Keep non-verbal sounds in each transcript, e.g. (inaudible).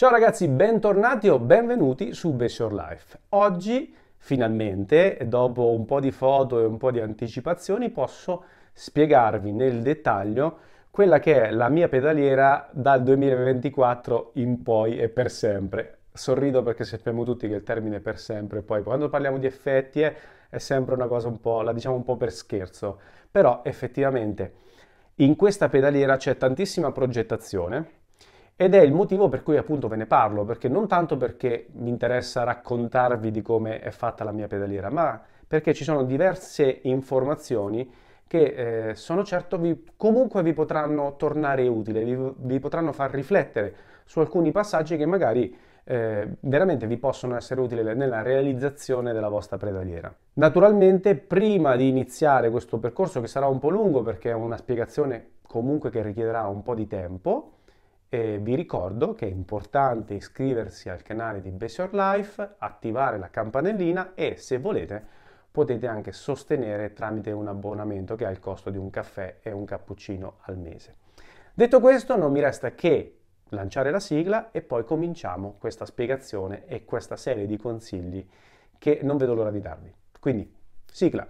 Ciao ragazzi, bentornati o benvenuti su Best Your Life. Oggi, finalmente, dopo un po' di foto e un po' di anticipazioni, posso spiegarvi nel dettaglio quella che è la mia pedaliera dal 2024 in poi e per sempre. Sorrido perché sappiamo tutti che il termine per sempre, poi quando parliamo di effetti eh, è, sempre una cosa un po', la diciamo un po' per scherzo, però effettivamente in questa pedaliera c'è tantissima progettazione, ed è il motivo per cui appunto ve ne parlo, perché non tanto perché mi interessa raccontarvi di come è fatta la mia pedaliera, ma perché ci sono diverse informazioni che eh, sono certo vi, comunque vi potranno tornare utili, vi, vi, potranno far riflettere su alcuni passaggi che magari eh, veramente vi possono essere utili nella realizzazione della vostra pedaliera. Naturalmente prima di iniziare questo percorso, che sarà un po' lungo perché è una spiegazione comunque che richiederà un po' di tempo, e vi ricordo che è importante iscriversi al canale di Base Your Life, attivare la campanellina e se volete potete anche sostenere tramite un abbonamento che ha il costo di un caffè e un cappuccino al mese. Detto questo non mi resta che lanciare la sigla e poi cominciamo questa spiegazione e questa serie di consigli che non vedo l'ora di darvi. Quindi, sigla!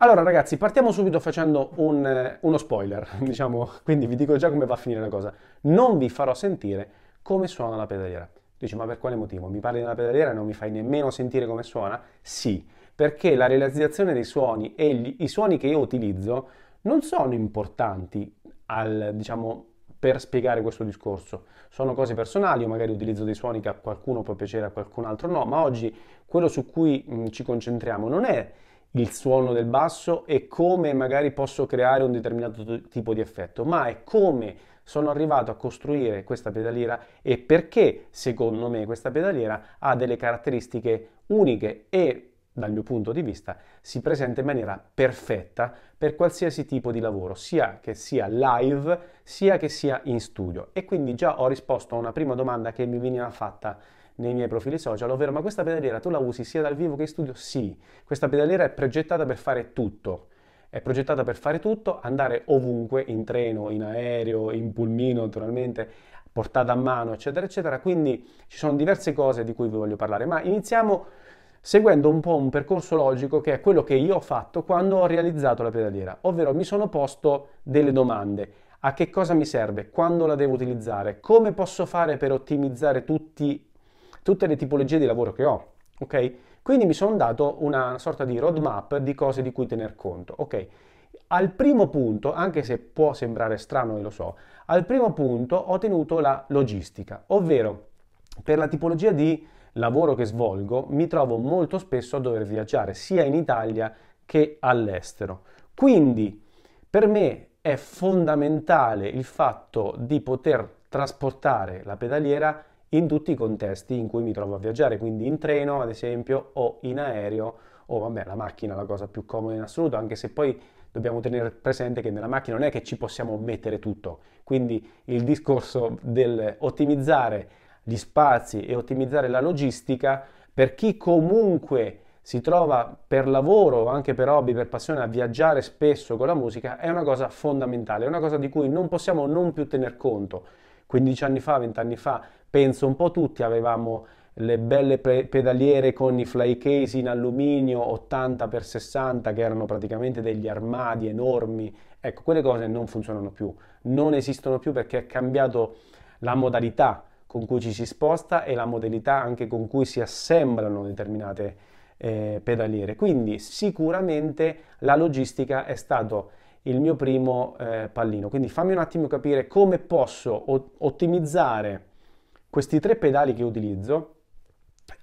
Allora ragazzi, partiamo subito facendo un, eh, uno spoiler, (laughs) diciamo, quindi vi dico già come va a finire la cosa. Non vi farò sentire come suona la pedaliera. Dici, ma per quale motivo? Mi parli della pedaliera e non mi fai nemmeno sentire come suona? Sì, perché la realizzazione dei suoni e gli, i suoni che io utilizzo non sono importanti al, diciamo, per spiegare questo discorso. Sono cose personali, io magari utilizzo dei suoni che a qualcuno può piacere, a qualcun altro no, ma oggi quello su cui mh, ci concentriamo non è il suono del basso e come magari posso creare un determinato tipo di effetto, ma è come sono arrivato a costruire questa pedaliera e perché secondo me questa pedaliera ha delle caratteristiche uniche e dal mio punto di vista si presenta in maniera perfetta per qualsiasi tipo di lavoro, sia che sia live, sia che sia in studio. E quindi già ho risposto a una prima domanda che mi veniva fatta nei miei profili social, ovvero ma questa pedaliera tu la usi sia dal vivo che in studio? Sì, questa pedaliera è progettata per fare tutto. È progettata per fare tutto, andare ovunque, in treno, in aereo, in pulmino naturalmente, portata a mano, eccetera, eccetera. Quindi ci sono diverse cose di cui vi voglio parlare, ma iniziamo seguendo un po' un percorso logico che è quello che io ho fatto quando ho realizzato la pedaliera, ovvero mi sono posto delle domande. A che cosa mi serve? Quando la devo utilizzare? Come posso fare per ottimizzare tutti tutte le tipologie di lavoro che ho. Ok? Quindi mi sono dato una sorta di roadmap di cose di cui tener conto. Ok? Al primo punto, anche se può sembrare strano e lo so, al primo punto ho tenuto la logistica, ovvero per la tipologia di lavoro che svolgo mi trovo molto spesso a dover viaggiare sia in Italia che all'estero. Quindi per me è fondamentale il fatto di poter trasportare la pedaliera in tutti i contesti in cui mi trovo a viaggiare, quindi in treno ad esempio o in aereo o vabbè la macchina è la cosa più comoda in assoluto, anche se poi dobbiamo tenere presente che nella macchina non è che ci possiamo mettere tutto, quindi il discorso dell'ottimizzare gli spazi e ottimizzare la logistica per chi comunque si trova per lavoro o anche per hobby, per passione a viaggiare spesso con la musica è una cosa fondamentale, è una cosa di cui non possiamo non più tener conto 15 anni fa, 20 anni fa, penso un po' tutti avevamo le belle pe- pedaliere con i fly case in alluminio 80x60 che erano praticamente degli armadi enormi. Ecco, quelle cose non funzionano più, non esistono più perché è cambiato la modalità con cui ci si sposta e la modalità anche con cui si assemblano determinate eh, pedaliere. Quindi sicuramente la logistica è stato il mio primo eh, pallino. Quindi fammi un attimo capire come posso ottimizzare questi tre pedali che utilizzo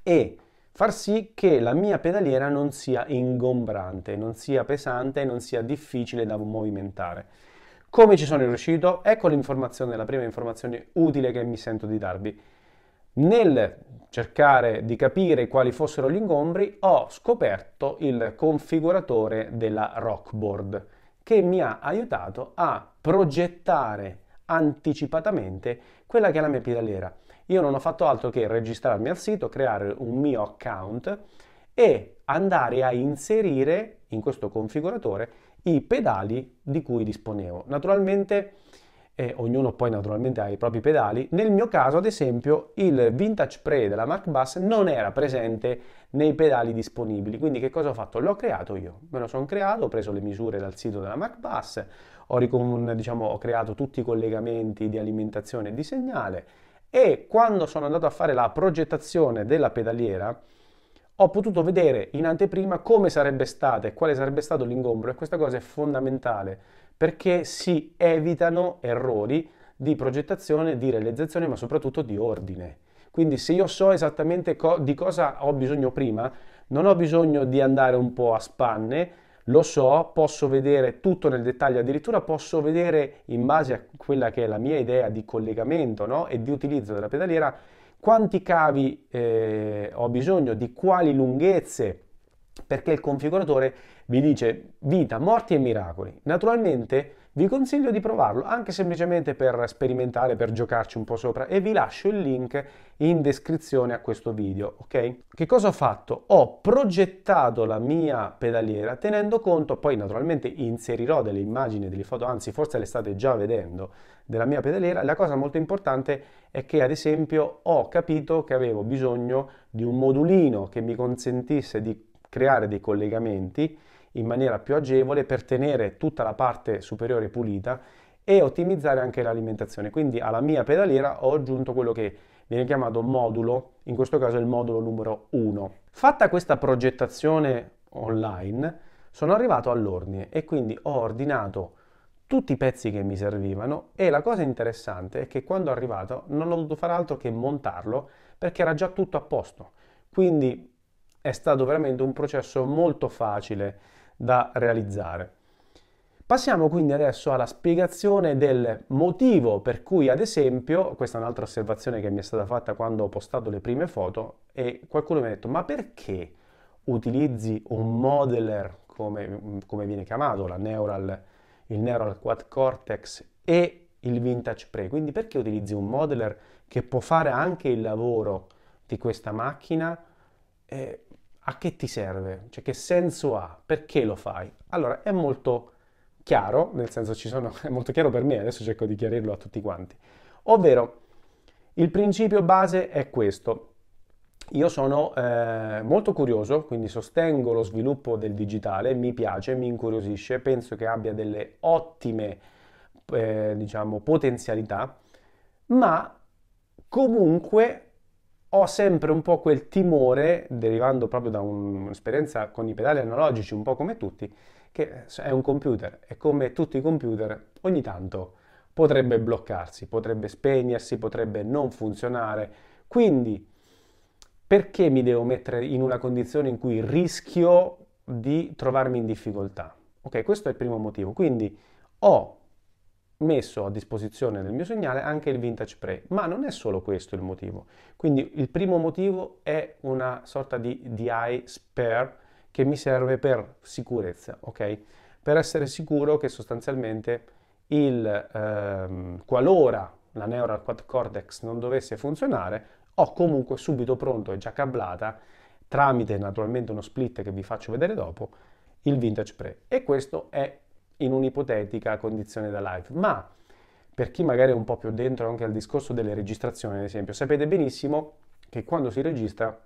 e far sì che la mia pedaliera non sia ingombrante, non sia pesante, non sia difficile da movimentare. Come ci sono riuscito? Ecco l'informazione, la prima informazione utile che mi sento di darvi. Nel cercare di capire quali fossero gli ingombri ho scoperto il configuratore della Rockboard che mi ha aiutato a progettare anticipatamente quella che è la mia pedaliera. Io non ho fatto altro che registrarmi al sito, creare un mio account e andare a inserire in questo configuratore i pedali di cui disponevo. Naturalmente e ognuno poi naturalmente ha i propri pedali. Nel mio caso, ad esempio, il Vintage Pre della Mark Bass non era presente nei pedali disponibili, quindi che cosa ho fatto? L'ho creato io, me lo sono creato, ho preso le misure dal sito della Mark Bass, ho, ricom- diciamo, ho creato tutti i collegamenti di alimentazione e di segnale e quando sono andato a fare la progettazione della pedaliera, ho potuto vedere in anteprima come sarebbe stata e quale sarebbe stato l'ingombro e questa cosa è fondamentale perché si evitano errori di progettazione, di realizzazione, ma soprattutto di ordine. Quindi se io so esattamente co- di cosa ho bisogno prima, non ho bisogno di andare un po' a spanne, lo so, posso vedere tutto nel dettaglio, addirittura posso vedere in base a quella che è la mia idea di collegamento no? e di utilizzo della pedaliera, quanti cavi eh, ho bisogno, di quali lunghezze, perché il configuratore vi dice vita, morti e miracoli. Naturalmente vi consiglio di provarlo anche semplicemente per sperimentare, per giocarci un po' sopra e vi lascio il link in descrizione a questo video, ok? Che cosa ho fatto? Ho progettato la mia pedaliera tenendo conto, poi naturalmente inserirò delle immagini, delle foto, anzi forse le state già vedendo, della mia pedaliera. La cosa molto importante è che ad esempio ho capito che avevo bisogno di un modulino che mi consentisse di creare dei collegamenti in maniera più agevole per tenere tutta la parte superiore pulita e ottimizzare anche l'alimentazione. Quindi alla mia pedaliera ho aggiunto quello che viene chiamato modulo, in questo caso il modulo numero 1. Fatta questa progettazione online, sono arrivato all'ordine e quindi ho ordinato tutti i pezzi che mi servivano e la cosa interessante è che quando è arrivato non ho dovuto fare altro che montarlo perché era già tutto a posto. Quindi è stato veramente un processo molto facile da realizzare. Passiamo quindi adesso alla spiegazione del motivo per cui, ad esempio, questa è un'altra osservazione che mi è stata fatta quando ho postato le prime foto e qualcuno mi ha detto ma perché utilizzi un modeler, come, come viene chiamato, neural, il neural quad cortex e il vintage pre? Quindi perché utilizzi un modeler che può fare anche il lavoro di questa macchina eh, a che ti serve? Cioè che senso ha? Perché lo fai? Allora è molto chiaro, nel senso ci sono, (laughs) è molto chiaro per me, adesso cerco di chiarirlo a tutti quanti. Ovvero, il principio base è questo. Io sono eh, molto curioso, quindi sostengo lo sviluppo del digitale, mi piace, mi incuriosisce, penso che abbia delle ottime eh, diciamo, potenzialità, ma comunque ho sempre un po' quel timore, derivando proprio da un'esperienza con i pedali analogici, un po' come tutti, che eh, è un computer e come tutti i computer ogni tanto potrebbe bloccarsi, potrebbe spegnersi, potrebbe non funzionare. Quindi perché mi devo mettere in una condizione in cui rischio di trovarmi in difficoltà? Ok, questo è il primo motivo. Quindi ho messo a disposizione del mio segnale anche il Vintage Pre, ma non è solo questo il motivo. Quindi il primo motivo è una sorta di DI spare che mi serve per sicurezza, ok? Per essere sicuro che sostanzialmente il, ehm, qualora la Neural Quad Cortex non dovesse funzionare, ho comunque subito pronto e già cablata tramite naturalmente uno split che vi faccio vedere dopo il Vintage Pre e questo è in un'ipotetica condizione da live. Ma per chi magari è un po' più dentro anche al discorso delle registrazioni, ad esempio, sapete benissimo che quando si registra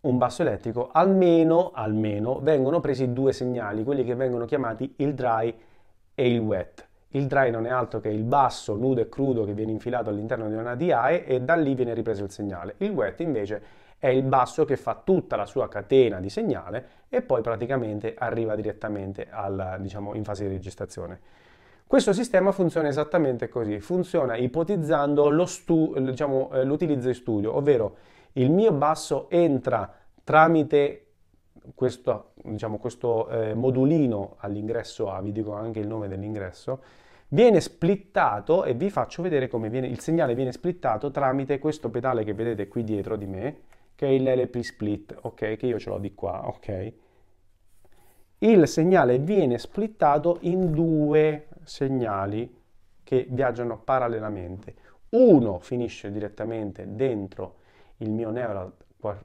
un basso elettrico, almeno, almeno vengono presi due segnali, quelli che vengono chiamati il dry e il wet. Il dry non è altro che il basso nudo e crudo che viene infilato all'interno di una DAE e da lì viene ripreso il segnale. Il wet invece è il basso che fa tutta la sua catena di segnale e poi praticamente arriva direttamente al, diciamo, in fase di registrazione. Questo sistema funziona esattamente così, funziona ipotizzando diciamo, eh, l'utilizzo diciamo, in studio, ovvero il mio basso entra tramite questo, diciamo, questo eh, modulino all'ingresso A, vi dico anche il nome dell'ingresso, viene splittato e vi faccio vedere come viene, il segnale viene splittato tramite questo pedale che vedete qui dietro di me che è il LP split, ok, che io ce l'ho di qua, ok. Il segnale viene splittato in due segnali che viaggiano parallelamente. Uno finisce direttamente dentro il mio neural,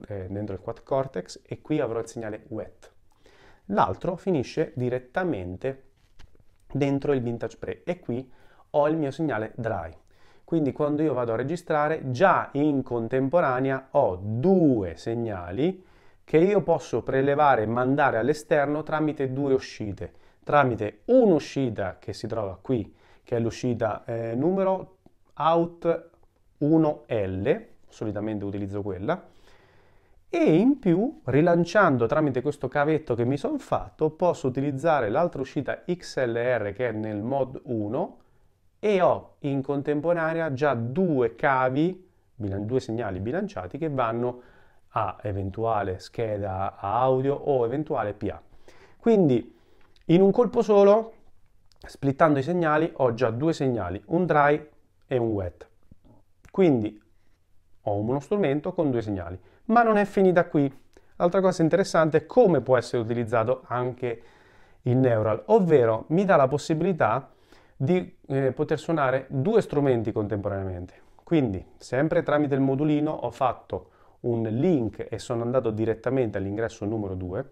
eh, dentro il quad cortex e qui avrò il segnale wet. L'altro finisce direttamente dentro il vintage pre e qui ho il mio segnale dry. Quindi quando io vado a registrare, già in contemporanea ho due segnali che io posso prelevare e mandare all'esterno tramite due uscite. Tramite un'uscita che si trova qui, che è l'uscita eh, numero out 1L, solitamente utilizzo quella, e in più, rilanciando tramite questo cavetto che mi sono fatto, posso utilizzare l'altra uscita XLR che è nel mod 1 e ho in contemporanea già due cavi, due segnali bilanciati che vanno a eventuale scheda audio o eventuale PA. Quindi in un colpo solo, splittando i segnali, ho già due segnali, un dry e un wet. Quindi ho uno strumento con due segnali. Ma non è finita qui. L'altra cosa interessante è come può essere utilizzato anche il neural, ovvero mi dà la possibilità di eh, poter suonare due strumenti contemporaneamente. Quindi, sempre tramite il modulino, ho fatto un link e sono andato direttamente all'ingresso numero 2.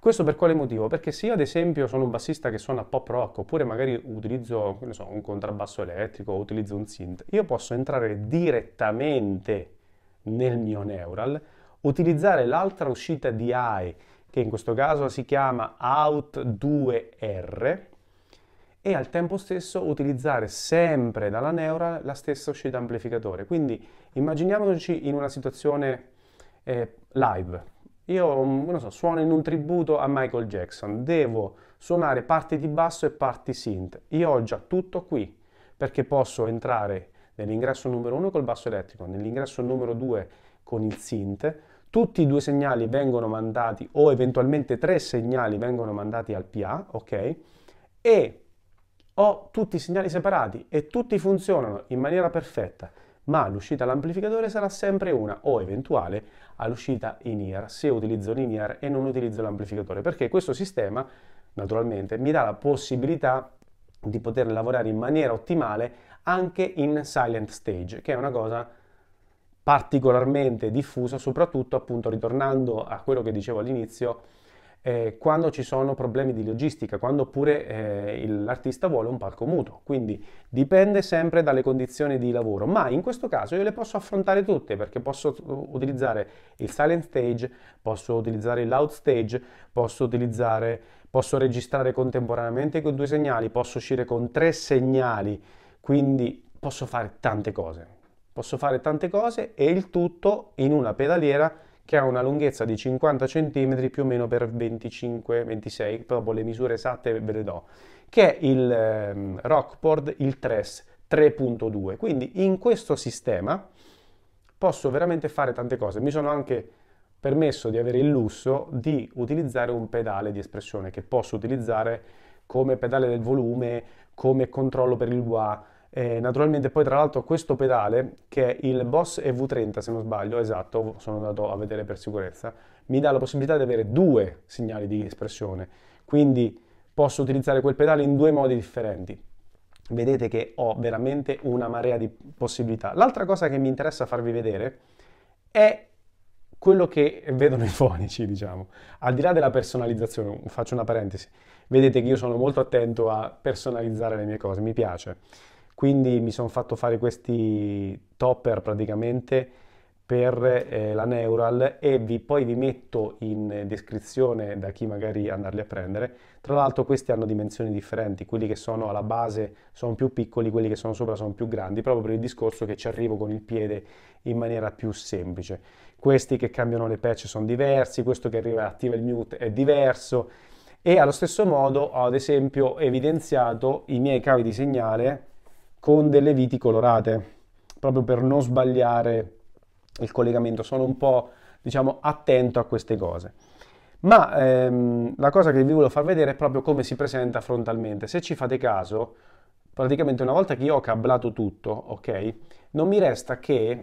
Questo per quale motivo? Perché se io ad esempio sono un bassista che suona pop rock oppure magari utilizzo so, un contrabbasso elettrico o utilizzo un synth, io posso entrare direttamente nel mio neural, utilizzare l'altra uscita di AE che in questo caso si chiama Out2R e al tempo stesso utilizzare sempre dalla neura la stessa uscita amplificatore. Quindi immaginiamoci in una situazione eh, live. Io mm, non so, suono in un tributo a Michael Jackson, devo suonare parti di basso e parti synth. Io ho già tutto qui perché posso entrare nell'ingresso numero 1 col basso elettrico, nell'ingresso numero 2 con il synth, tutti i due segnali vengono mandati o eventualmente tre segnali vengono mandati al PA, ok? E ho tutti i segnali separati e tutti funzionano in maniera perfetta, ma l'uscita all'amplificatore sarà sempre una o eventuale all'uscita in ear se utilizzo l'in-ear e non utilizzo l'amplificatore, perché questo sistema naturalmente mi dà la possibilità di poter lavorare in maniera ottimale anche in silent stage, che è una cosa particolarmente diffusa, soprattutto appunto ritornando a quello che dicevo all'inizio, eh, quando ci sono problemi di logistica, quando pure eh, l'artista vuole un palco muto. Quindi dipende sempre dalle condizioni di lavoro, ma in questo caso io le posso affrontare tutte perché posso utilizzare il silent stage, posso utilizzare il loud stage, posso utilizzare posso registrare contemporaneamente con due segnali, posso uscire con tre segnali, quindi posso fare tante cose. Posso fare tante cose e il tutto in una pedaliera che ha una lunghezza di 50 cm più o meno per 25-26, proprio le misure esatte ve le do, che è il ehm, Rockport il 3S 3.2. Quindi in questo sistema posso veramente fare tante cose. Mi sono anche permesso di avere il lusso di utilizzare un pedale di espressione che posso utilizzare come pedale del volume, come controllo per il wah, eh, naturalmente poi tra l'altro questo pedale, che è il Boss EV30 se non sbaglio, esatto, sono andato a vedere per sicurezza, mi dà la possibilità di avere due segnali di espressione, quindi posso utilizzare quel pedale in due modi differenti. Vedete che ho veramente una marea di possibilità. L'altra cosa che mi interessa farvi vedere è quello che vedono i fonici, diciamo. Al di là della personalizzazione, faccio una parentesi, vedete che io sono molto attento a personalizzare le mie cose, mi piace. Quindi mi sono fatto fare questi topper praticamente per eh, la Neural e vi, poi vi metto in descrizione da chi magari andarli a prendere. Tra l'altro questi hanno dimensioni differenti, quelli che sono alla base sono più piccoli, quelli che sono sopra sono più grandi, proprio per il discorso che ci arrivo con il piede in maniera più semplice. Questi che cambiano le patch sono diversi, questo che arriva e attiva il mute è diverso e allo stesso modo ho ad esempio evidenziato i miei cavi di segnale con delle viti colorate, proprio per non sbagliare il collegamento. Sono un po', diciamo, attento a queste cose. Ma ehm, la cosa che vi voglio far vedere è proprio come si presenta frontalmente. Se ci fate caso, praticamente una volta che io ho cablato tutto, ok, non mi resta che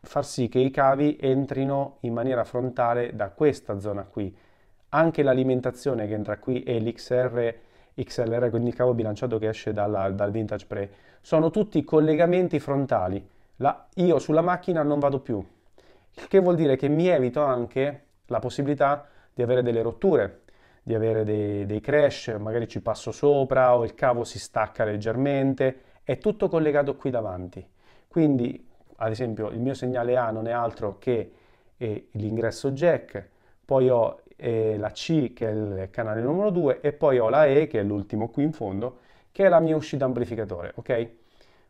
far sì che i cavi entrino in maniera frontale da questa zona qui. Anche l'alimentazione che entra qui è l'XR XLR, quindi il cavo bilanciato che esce dalla, dal Vintage Pre, sono tutti collegamenti frontali. La, io sulla macchina non vado più, il che vuol dire che mi evito anche la possibilità di avere delle rotture, di avere dei, dei crash, magari ci passo sopra o il cavo si stacca leggermente, è tutto collegato qui davanti. Quindi, ad esempio, il mio segnale A non è altro che eh, l'ingresso jack, poi ho eh, la C che è il canale numero 2 e poi ho la E che è l'ultimo qui in fondo che è la mia uscita amplificatore, ok?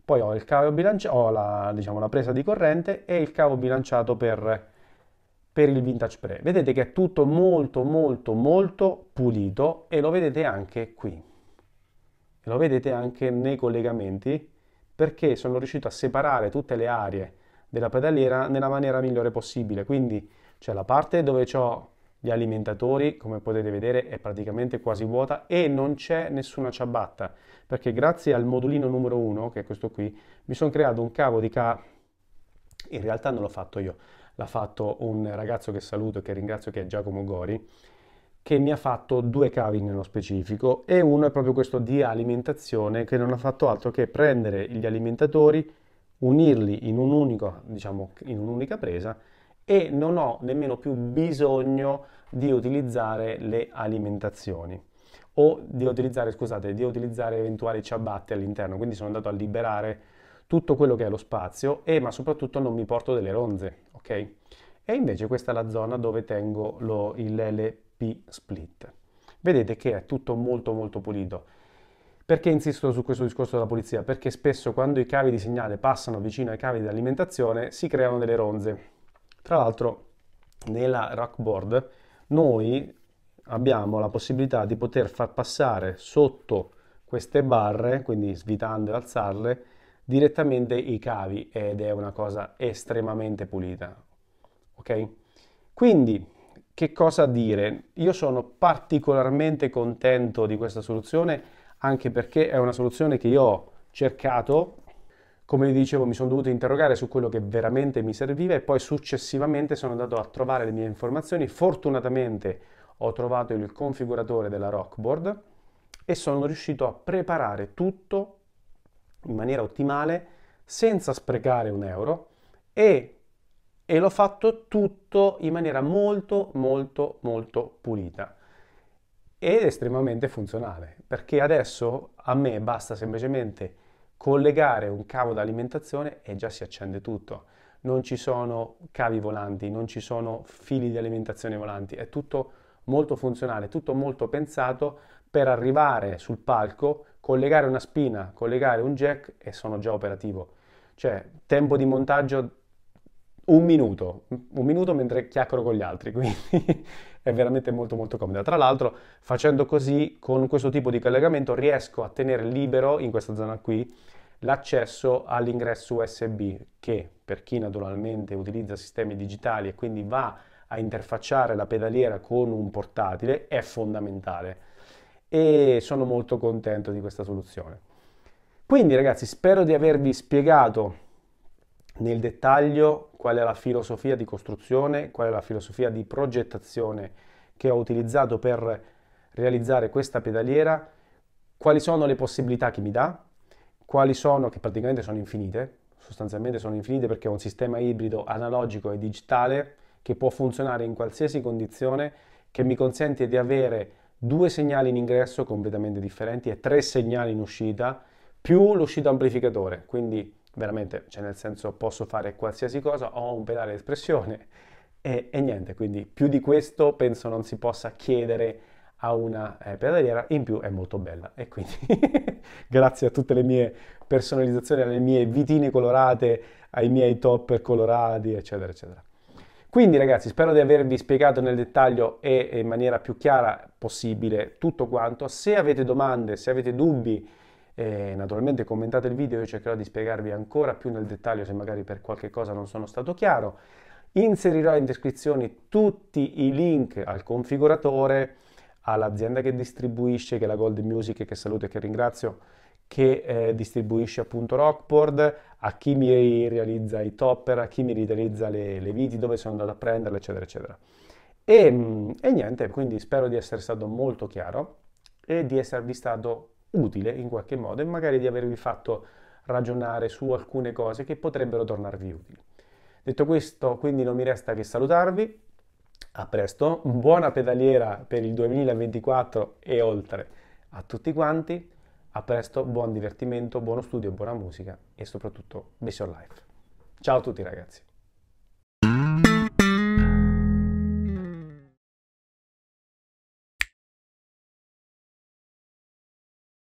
Poi ho, il cavo bilanci- ho la, diciamo, la presa di corrente e il cavo bilanciato per, per il Vintage Pre. Vedete che è tutto molto molto molto pulito e lo vedete anche qui. E lo vedete anche nei collegamenti perché sono riuscito a separare tutte le aree della pedaliera nella maniera migliore possibile. Quindi c'è la parte dove ho gli alimentatori, come potete vedere, è praticamente quasi vuota e non c'è nessuna ciabatta, perché grazie al modulino numero 1, che è questo qui, mi sono creato un cavo di ca... In realtà non l'ho fatto io, l'ha fatto un ragazzo che saluto e che ringrazio che è Giacomo Gori, che mi ha fatto due cavi nello specifico e uno è proprio questo di alimentazione che non ha fatto altro che prendere gli alimentatori, unirli in, un unico, diciamo, in un'unica presa e non ho nemmeno più bisogno di utilizzare le alimentazioni o di utilizzare, scusate, di utilizzare eventuali ciabatte all'interno, quindi sono andato a liberare tutto quello che è lo spazio e ma soprattutto non mi porto delle ronze, ok? E invece questa è la zona dove tengo lo, il LP split. Vedete che è tutto molto molto pulito. Perché insisto su questo discorso della pulizia? Perché spesso quando i cavi di segnale passano vicino ai cavi di alimentazione si creano delle ronze tra l'altro nella Rockboard noi abbiamo la possibilità di poter far passare sotto queste barre, quindi svitando e alzarle, direttamente i cavi ed è una cosa estremamente pulita. Ok? Quindi, che cosa dire? Io sono particolarmente contento di questa soluzione anche perché è una soluzione che io ho cercato come vi dicevo, mi sono dovuto interrogare su quello che veramente mi serviva e poi successivamente sono andato a trovare le mie informazioni. Fortunatamente ho trovato il configuratore della Rockboard e sono riuscito a preparare tutto in maniera ottimale senza sprecare un euro e, e l'ho fatto tutto in maniera molto molto molto pulita ed estremamente funzionale perché adesso a me basta semplicemente collegare un cavo d'alimentazione e già si accende tutto. Non ci sono cavi volanti, non ci sono fili di alimentazione volanti, è tutto molto funzionale, tutto molto pensato per arrivare sul palco, collegare una spina, collegare un jack e sono già operativo. Cioè, tempo di montaggio un minuto, un minuto mentre chiacchiero con gli altri, (laughs) quindi è veramente molto molto comoda. Tra l'altro, facendo così, con questo tipo di collegamento riesco a tenere libero in questa zona qui l'accesso all'ingresso USB che per chi naturalmente utilizza sistemi digitali e quindi va a interfacciare la pedaliera con un portatile è fondamentale e sono molto contento di questa soluzione. Quindi ragazzi spero di avervi spiegato nel dettaglio qual è la filosofia di costruzione, qual è la filosofia di progettazione che ho utilizzato per realizzare questa pedaliera, quali sono le possibilità che mi dà quali sono, che praticamente sono infinite, sostanzialmente sono infinite perché è un sistema ibrido analogico e digitale che può funzionare in qualsiasi condizione, che mi consente di avere due segnali in ingresso completamente differenti e tre segnali in uscita, più l'uscita amplificatore, quindi veramente, cioè nel senso posso fare qualsiasi cosa, ho un pedale di espressione e, e niente, quindi più di questo penso non si possa chiedere a una eh, pedaliera, in più è molto bella e quindi (laughs) grazie a tutte le mie personalizzazioni, alle mie vitine colorate, ai miei topper colorati, eccetera, eccetera. Quindi ragazzi, spero di avervi spiegato nel dettaglio e in maniera più chiara possibile tutto quanto. Se avete domande, se avete dubbi, eh, naturalmente commentate il video, io cercherò di spiegarvi ancora più nel dettaglio se magari per qualche cosa non sono stato chiaro. Inserirò in descrizione tutti i link al configuratore, all'azienda che distribuisce, che è la Gold Music, che saluto e che ringrazio, che eh, distribuisce appunto Rockboard, a chi mi realizza i topper, a chi mi realizza le, le viti, dove sono andato a prenderle, eccetera, eccetera. E, e niente, quindi spero di essere stato molto chiaro e di esservi stato utile in qualche modo e magari di avervi fatto ragionare su alcune cose che potrebbero tornarvi utili. Detto questo, quindi non mi resta che salutarvi a presto, buona pedaliera per il 2024 e oltre a tutti quanti. A presto, buon divertimento, buono studio, buona musica e soprattutto Vision Life. Ciao a tutti ragazzi.